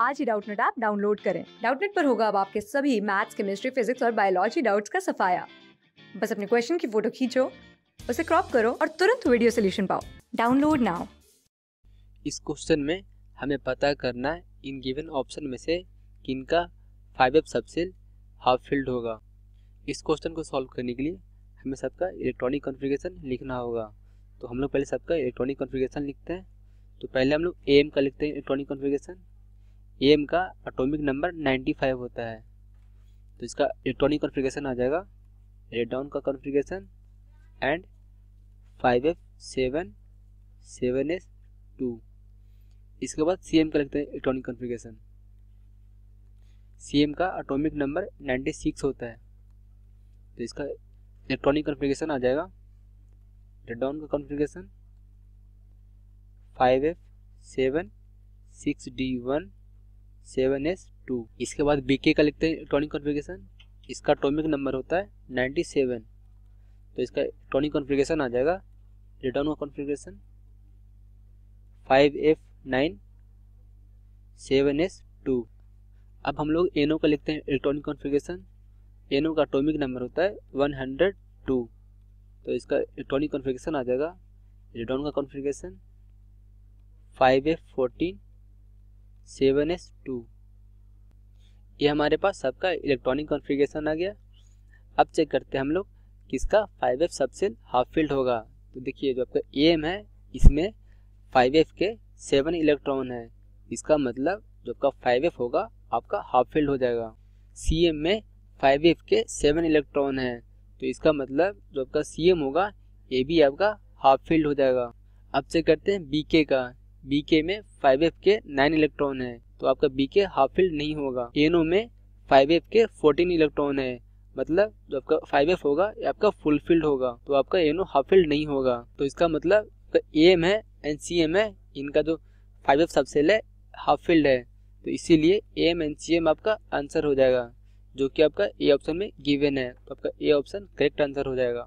आज ही Doubtnut app download करें डाउटनेट पर होगा अब आपके सभी मैथ्स केमिस्ट्री फिजिक्स और बायोलॉजी डाउट्स का सफाया बस अपने क्वेश्चन की फोटो खींचो उसे क्रॉप करो और तुरंत वीडियो सोल्यूशन पाओ डाउनलोड नाउ इस क्वेश्चन में हमें पता करना है इन गिवन ऑप्शन में से किनका five F subshell half filled होगा इस क्वेश्चन को सॉल्व करने के लिए हमें सबका इलेक्ट्रॉनिक कॉन्फ़िगरेशन लिखना होगा तो हम लोग पहले सबका इलेक्ट्रॉनिक कॉन्फ़िगरेशन लिखते हैं तो पहले हम लोग ए एम का लिखते हैं इलेक्ट्रॉनिक कॉन्फ़िगरेशन एम का एटॉमिक नंबर 95 होता है तो इसका इलेक्ट्रॉनिक कॉन्फ़िगरेशन आ जाएगा रेड डाउन का configuration and five f seven seven s two इसके बाद सी एम का लिखते हैं इलेक्ट्रॉनिक कॉन्फ़िगरेशन सी एम का एटॉमिक नंबर 96 होता है तो इसका इलेक्ट्रॉनिक कॉन्फ़िगरेशन आ जाएगा रेड डाउन का configuration five f seven six d one seven s two इसके बाद तो बी के का लिखते हैं इलेक्ट्रॉनिक कॉन्फ़िगरेशन इसका टोमिक नंबर होता है नाइन्टी सेवन तो इसका इलेक्ट्रॉनिक कॉन्फ़िगरेशन आ जाएगा radon configuration five f nine seven s two अब हम लोग एनो का लिखते हैं इलेक्ट्रॉनिक कॉन्फ़िगरेशन एनो का टोमिक नंबर होता है वन हंड्रेड टू तो इसका इलेक्ट्रॉनिक कॉन्फ़िगरेशन आ जाएगा रिटर्न का configuration five f fourteen seven s two ये हमारे पास सबका इलेक्ट्रॉनिक कॉन्फ़िगरेशन आ गया अब चेक करते हैं हम लोग किसका five F subshell half filled होगा तो देखिए जो आपका एम है इसमें फाइव एफ के सेवन इलेक्ट्रॉन है इसका मतलब जो आपका फाइव एफ होगा आपका हाफ फील्ड हो जाएगा सी एम में फाइव एफ के सेवन इलेक्ट्रॉन है तो इसका मतलब जो आपका सी एम होगा ये भी आपका हाफ फील्ड हो जाएगा अब चेक करते हैं बी के का बी के में फाइव एफ के नाइन इलेक्ट्रॉन है तो आपका बी के हाफ फील्ड नहीं होगा एनो में फाइव एफ के फोर्टीन इलेक्ट्रॉन है मतलब जो आपका फाइव एफ होगा ये आपका फुल फिल्ड होगा तो आपका एनो हाफ फील्ड नहीं होगा तो इसका मतलब ए एम है एन सी एम है इनका जो फाइव एफ सबसेल है हाफ फील्ड है तो इसीलिए A M and C M आपका आंसर हो जाएगा जो कि आपका ए ऑप्शन में गिवन है तो आपका ए ऑप्शन करेक्ट आंसर हो जाएगा